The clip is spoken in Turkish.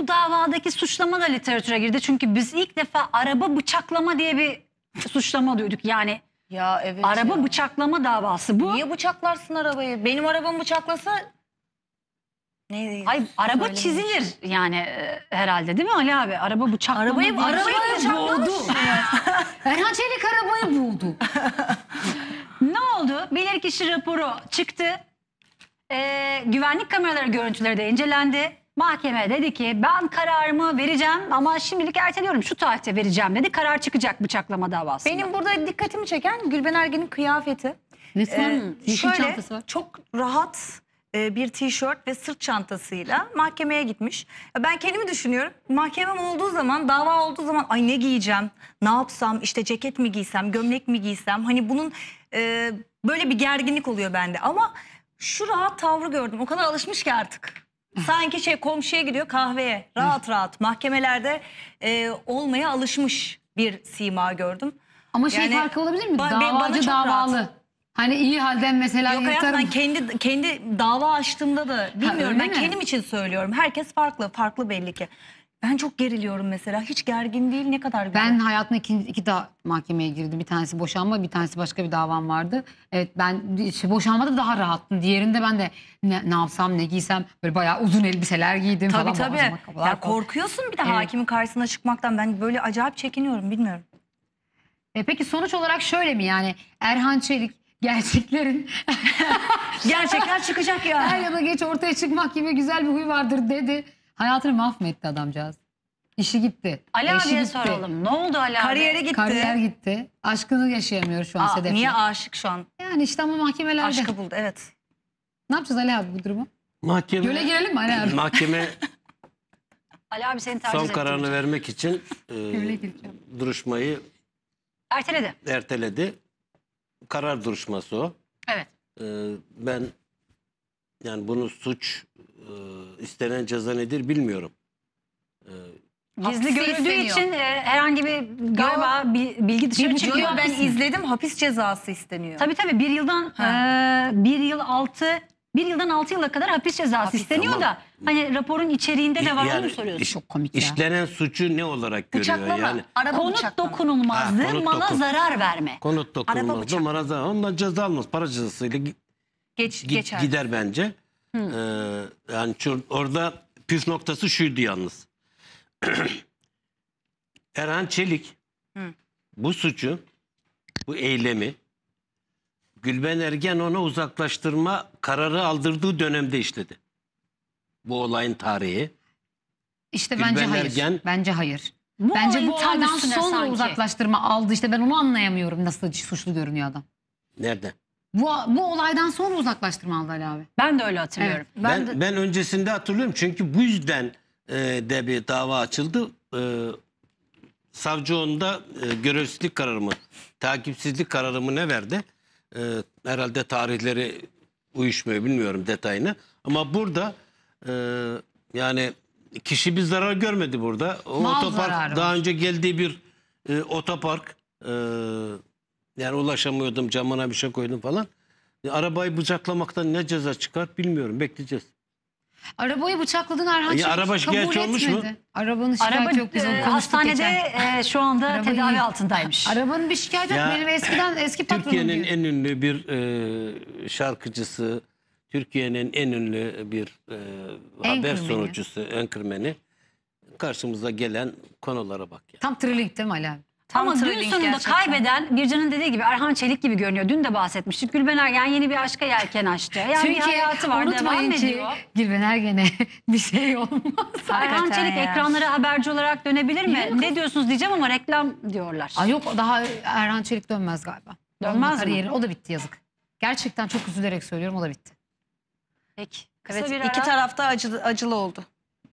bu davadaki suçlama da literatüre girdi. Çünkü biz ilk defa araba bıçaklama diye bir suçlama duyduk. Yani ya evet. Araba ya. bıçaklama davası bu. Niye bıçaklarsın arabayı? Benim arabam bıçaklasa neydi? Ay araba Söylemiş. çizilir yani e, herhalde değil mi Ali abi? Araba bıçaklama. Arabayı arabayı şey buldu. Erhan Çelik arabayı buldu. ne oldu? Bilirkişi raporu çıktı. Ee, güvenlik kameraları görüntüleri de incelendi. Mahkeme dedi ki ben kararımı vereceğim ama şimdilik erteliyorum şu tarihte vereceğim dedi. Karar çıkacak bıçaklama davası. Benim burada dikkatimi çeken Gülben Ergin'in kıyafeti. Resmen ee, şöyle, var. Çok rahat e, bir tişört ve sırt çantasıyla mahkemeye gitmiş. Ben kendimi düşünüyorum. Mahkemem olduğu zaman, dava olduğu zaman ay ne giyeceğim, ne yapsam, işte ceket mi giysem, gömlek mi giysem. Hani bunun e, böyle bir gerginlik oluyor bende ama şu rahat tavrı gördüm. O kadar alışmış ki artık. Sanki şey komşuya gidiyor kahveye rahat rahat mahkemelerde e, olmaya alışmış bir sima gördüm. Ama şey Yani farkı olabilir mi? ba- benim- bana Davacı çok davalı. rahat. Hani iyi halden mesela Yok hayatım ben kendi kendi dava açtığımda da bilmiyorum öyle ben mi? kendim için söylüyorum. Herkes farklı farklı belli ki. Ben çok geriliyorum mesela. Hiç gergin değil ne kadar güzel. Ben hayatımda iki, iki da mahkemeye girdim. Bir tanesi boşanma, bir tanesi başka bir davam vardı. Evet ben işte boşanmada daha rahattım. Diğerinde ben de ne, ne yapsam, ne giysem böyle bayağı uzun elbiseler giydim tabii, falan. Tabii tabii. Ya korkuyorsun bir de evet. hakimin karşısına çıkmaktan. Ben böyle acayip çekiniyorum bilmiyorum. E peki sonuç olarak şöyle mi yani Erhan Çelik gerçeklerin gerçekler çıkacak ya. her ya geç ortaya çıkmak gibi güzel bir huy vardır dedi. Hayatını mahvetti adamcağız. İşi gitti. Ali eşi abiye gitti. soralım. Ne oldu Ali abi? Kariyere gitti. Kariyer gitti. Aşkını yaşayamıyor şu an Aa, Sedef'le. niye aşık şu an? Yani işte ama mahkemelerde. Aşkı buldu evet. Ne yapacağız Ali abi bu durumu? Mahkeme, Göle girelim mi Ali abi? mahkeme Ali abi seni taciz son etti. kararını vermek için e, duruşmayı Erteledi. erteledi. Karar duruşması o. Evet. E, ben yani bunu suç e, istenen ceza nedir bilmiyorum. E, Gizli görüldüğü için e, herhangi bir galiba bi- bilgi dışarı çıkıyor. Yo, ben izledim hapis cezası isteniyor. Tabii tabii bir yıldan e, bir yıl altı bir yıldan altı yıla kadar hapis cezası Hapis, isteniyor tamam. da hani raporun içeriğinde ne var onu mu soruyorsun? iş- Çok komik ya. İşlenen suçu ne olarak görüyor Bıçaklama, yani? araba konut bıçaklama. dokunulmazlığı Ha, konut mala dokun- zarar verme. Konut Araba dokunulmaz, bıçak- numara zarar. Ondan ceza almaz. Para cezasıyla gi- Geç, geçer. gider bence. Ee, yani şu- orada püf noktası şuydu yalnız. Erhan Çelik bu suçu, bu eylemi Gülben Ergen ona uzaklaştırma kararı aldırdığı dönemde işledi. Bu olayın tarihi. İşte Gülben bence hayır. Ergen- Bence hayır. Bu bence bu tam olaydan sonra sanki. uzaklaştırma aldı. İşte ben onu anlayamıyorum nasıl suçlu görünüyor adam. Nerede? Bu, bu olaydan sonra uzaklaştırmalı Ali abi. Ben de öyle hatırlıyorum. Evet, ben, ben, de... ben öncesinde hatırlıyorum çünkü bu yüzden e, de bir dava açıldı. E, savcı onda e, görevsizlik kararımı, takipsizlik kararımı ne verdi? E, herhalde tarihleri uyuşmuyor bilmiyorum detayını. Ama burada e, yani kişi bir zarar görmedi burada. O Mal otopark zararı. daha önce geldiği bir e, otopark e, yani ulaşamıyordum camına bir şey koydum falan. E, arabayı bıçaklamaktan ne ceza çıkar bilmiyorum bekleyeceğiz. Arabayı bıçakladın Erhan e, Çelik araba şikayetçi olmuş mu? Arabanın şikayeti yok biz onu e, hastanede geçen. şu anda Arabayı- tedavi altındaymış. Arabanın bir şikayeti yok. Benim eskiden eski patronum Türkiye'nin en ünlü bir e, şarkıcısı, Türkiye'nin en ünlü bir e, haber sunucusu, enkırmeni. Karşımıza gelen konulara bak ya. Tam thrilling değil mi Ali abi? Tam Ama gün sonunda gerçekten. kaybeden Bircan'ın dediği gibi Erhan Çelik gibi görünüyor. Dün de bahsetmiştik. Gülben Ergen yeni bir aşka yelken açtı. Yani Çünkü hayatı var devam ediyor. Gülben Ergen'e bir şey olmaz. Erhan Çelik ya. ekranlara haberci olarak dönebilir mi? Yok. Ne diyorsunuz diyeceğim ama reklam diyorlar. Aa, yok daha Erhan Çelik dönmez galiba. Dönmez kariyeri, mi? O da bitti yazık. Gerçekten çok üzülerek söylüyorum o da bitti. Peki. Kısa evet, bir ara. İki tarafta acılı, acılı oldu.